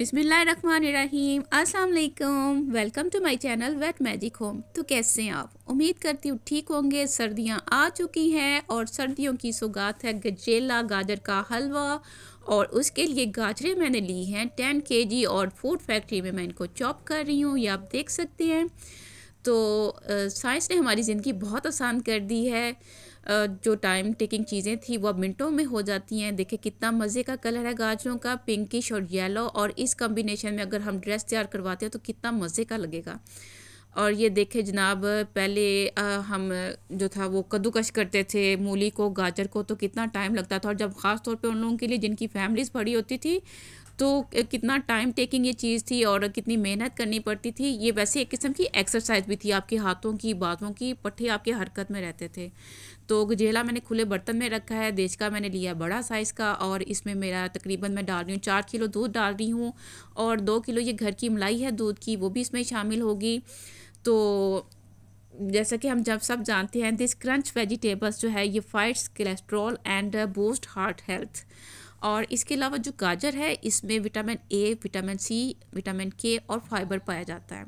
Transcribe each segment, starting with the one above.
बिसमीम अस्सलाम welcome to my channel wet magic home तो कैसे हैं आप उम्मीद करती हूँ ठीक होंगे सर्दियाँ आ चुकी हैं और सर्दियों की सौगात है गजेला गाजर का हलवा और उसके लिए गाजरें मैंने ली हैं टेन के और फूड फैक्ट्री में मैं इनको चॉप कर रही हूँ ये आप देख सकते हैं तो साइंस ने हमारी ज़िंदगी बहुत आसान कर दी है जो टाइम टेकिंग चीज़ें थी वो मिनटों में हो जाती हैं देखिए कितना मज़े का कलर है गाजरों का पिंकिश और येलो और इस कम्बिनेशन में अगर हम ड्रेस तैयार करवाते हैं तो कितना मज़े का लगेगा और ये देखे जनाब पहले आ, हम जो था वो कद्दूकश करते थे मूली को गाजर को तो कितना टाइम लगता था और जब ख़ास तौर पे उन लोगों के लिए जिनकी फैमिलीज़ बड़ी होती थी तो कितना टाइम टेकिंग ये चीज़ थी और कितनी मेहनत करनी पड़ती थी ये वैसे एक किस्म की एक्सरसाइज भी थी आपके हाथों की बातों की पट्टे आपके हरकत में रहते थे तो गजेला मैंने खुले बर्तन में रखा है देश का मैंने लिया बड़ा साइज़ का और इसमें मेरा तकरीबन मैं डाल रही हूँ चार किलो दूध डाल रही हूँ और दो किलो ये घर की मलाई है दूध की वो भी इसमें शामिल होगी तो जैसा कि हम जब सब जानते हैं दिस क्रंच वेजिटेबल्स जो है ये fights cholesterol and boost heart health और इसके अलावा जो गाजर है इसमें vitamin A vitamin C vitamin K और फाइबर पाया जाता है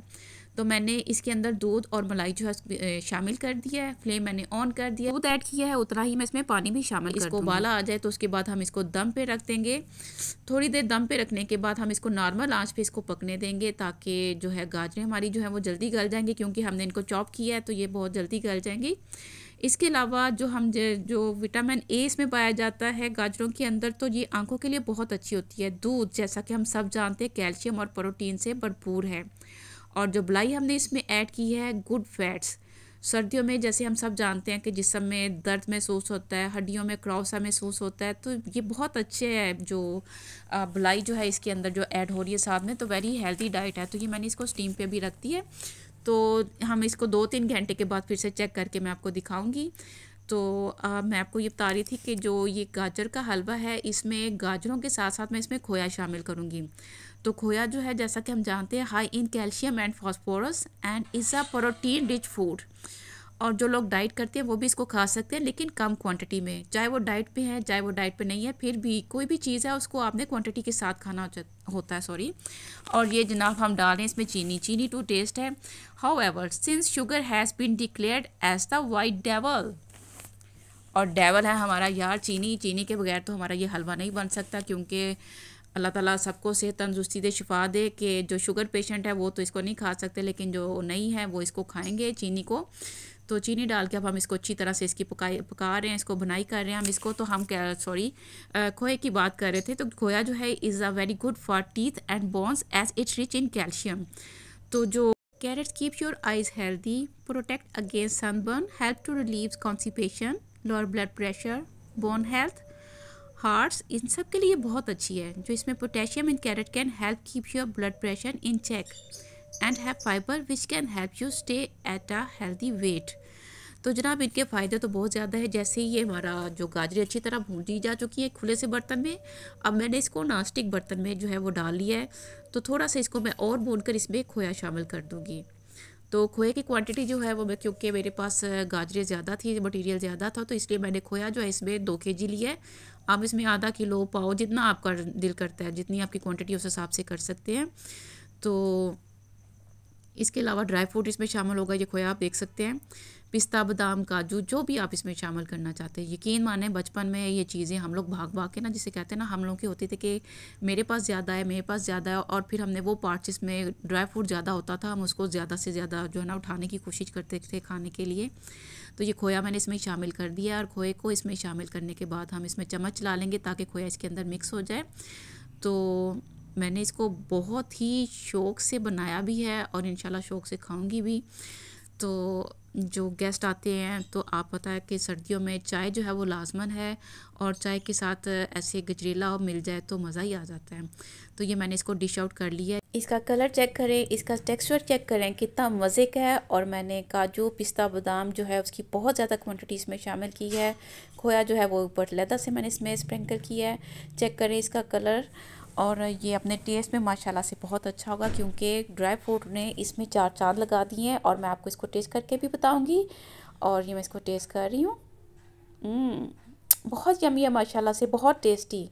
तो मैंने इसके अंदर दूध और मलाई जो है शामिल कर दिया है फ्लेम मैंने ऑन कर दिया दूध ऐड किया है उतना ही मैं इसमें पानी भी शामिल इसको उबाला आ जाए तो उसके बाद हम इसको दम पे रख देंगे थोड़ी देर दम पे रखने के बाद हम इसको नॉर्मल आँच पे इसको पकने देंगे ताकि जो है गाजरें हमारी जो है वो जल्दी गल जाएंगी क्योंकि हमने इनको चॉप किया है तो ये बहुत जल्दी गल जाएंगी इसके अलावा जो हम जो विटामिन ए इसमें पाया जाता है गाजरों के अंदर तो ये आंखों के लिए बहुत अच्छी होती है दूध जैसा कि हम सब जानते हैं कैल्शियम और प्रोटीन से भरपूर है और जो बलाई हमने इसमें ऐड की है गुड फैट्स सर्दियों में जैसे हम सब जानते हैं कि जिसम में दर्द महसूस होता है हड्डियों में क्रॉसा महसूस होता है तो ये बहुत अच्छे है जो बलाई जो है इसके अंदर जो ऐड हो रही है साथ में तो वेरी हेल्दी डाइट है तो ये मैंने इसको स्टीम पे भी रख दी है तो हम इसको दो तीन घंटे के बाद फिर से चेक करके मैं आपको दिखाऊंगी तो आ, मैं आपको ये बता रही थी कि जो ये गाजर का हलवा है इसमें गाजरों के साथ साथ मैं इसमें खोया शामिल करूँगी तो खोया जो है जैसा कि हम जानते हैं high in calcium and phosphorus and is a protein rich food और जो लोग डाइट करते हैं वो भी इसको खा सकते हैं लेकिन कम क्वांटिटी में चाहे वो डाइट पे है चाहे वो डाइट पे नहीं है फिर भी कोई भी चीज़ है उसको आपने क्वांटिटी के साथ खाना होता है सॉरी और ये जनाब हम डाल रहे हैं इसमें चीनी चीनी टू टेस्ट है however since sugar has been declared as the white devil और डेवल है हमारा यार चीनी चीनी के बगैर तो हमारा ये हलवा नहीं बन सकता क्योंकि अल्लाह ताला सबको सेहत तंदुरुस्ती दे शिफा दे कि जो शुगर पेशेंट है वो तो इसको नहीं खा सकते लेकिन जो नहीं है वो इसको खाएंगे चीनी को तो चीनी डाल के अब हम इसको अच्छी तरह से इसकी पकाई पका रहे हैं इसको बनाई कर रहे हैं हम इसको तो हम सॉरी खोए की बात कर रहे थे तो खोया जो है is a very good for teeth and bones as it's rich in calcium तो जो carrots keep your eyes healthy protect against sunburn help to relieve constipation lower blood pressure bone health hearts इन सब के लिए बहुत अच्छी है जो इसमें potassium in carrot can help keep your blood pressure in check and have fibre which can help you stay at a healthy weight तो जनाब इनके फ़ायदे तो बहुत ज़्यादा है जैसे ही ये हमारा जो गाजरें अच्छी तरह भून दी जा चुकी है खुले से बर्तन में अब मैंने इसको नास्टिक बर्तन में जो है वो डाल लिया है तो थोड़ा सा इसको मैं और भून कर इसमें खोया शामिल कर दूँगी तो खोए की क्वांटिटी जो है वो मैं क्योंकि मेरे पास गाजरें ज़्यादा थी मटेरियल ज़्यादा था तो इसलिए मैंने खोया जो है इसमें दो के जी लिया है आप इसमें आधा किलो पाओ जितना आपका दिल करता है जितनी आपकी क्वांटिटी उस हिसाब से कर सकते हैं तो इसके अलावा ड्राई फ्रूट इसमें शामिल होगा ये खोया आप देख सकते हैं पिस्ता बादाम काजू जो भी आप इसमें शामिल करना चाहते हैं यकीन माने बचपन में ये चीज़ें हम लोग भाग भाग के ना जिसे कहते हैं ना हम लोगों की होती थी कि मेरे पास ज़्यादा है मेरे पास ज़्यादा है और फिर हमने वो पार्ट जिसमें ड्राई फ्रूट ज़्यादा होता था हम उसको ज़्यादा से ज़्यादा जो है ना उठाने की कोशिश करते थे खाने के लिए तो ये खोया मैंने इसमें शामिल कर दिया और खोए को इसमें शामिल करने के बाद हम इसमें चम्मच ला लेंगे ताकि खोया इसके अंदर मिक्स हो जाए तो मैंने इसको बहुत ही शौक़ से बनाया भी है और इन शौक़ से खाऊँगी भी तो जो गेस्ट आते हैं तो आप पता है कि सर्दियों में चाय जो है वो लाजमन है और चाय के साथ ऐसे गजरेला मिल जाए तो मज़ा ही आ जाता है तो ये मैंने इसको डिश आउट कर लिया है इसका कलर चेक करें इसका टेक्सचर चेक करें कितना मज़े का है और मैंने काजू पिस्ता बादाम जो है उसकी बहुत ज़्यादा क्वान्टिटी इसमें शामिल की है खोया जो है वो ऊपर लैदा से मैंने इसमें स्प्रिंकल किया है चेक करें इसका कलर और ये अपने टेस्ट में माशाल्लाह से बहुत अच्छा होगा क्योंकि ड्राई फ्रूट ने इसमें चार चांद लगा दिए हैं और मैं आपको इसको टेस्ट करके भी बताऊंगी और ये मैं इसको टेस्ट कर रही हूँ हम्म, बहुत यमी है माशाल्लाह से बहुत टेस्टी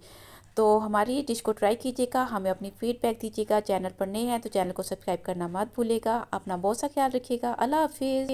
तो हमारी डिश को ट्राई कीजिएगा हमें अपनी फीडबैक दीजिएगा चैनल पर नए हैं तो चैनल को सब्सक्राइब करना मत भूलेगा अपना बहुत सा ख्याल रखिएगा अल्लाह हाफिज़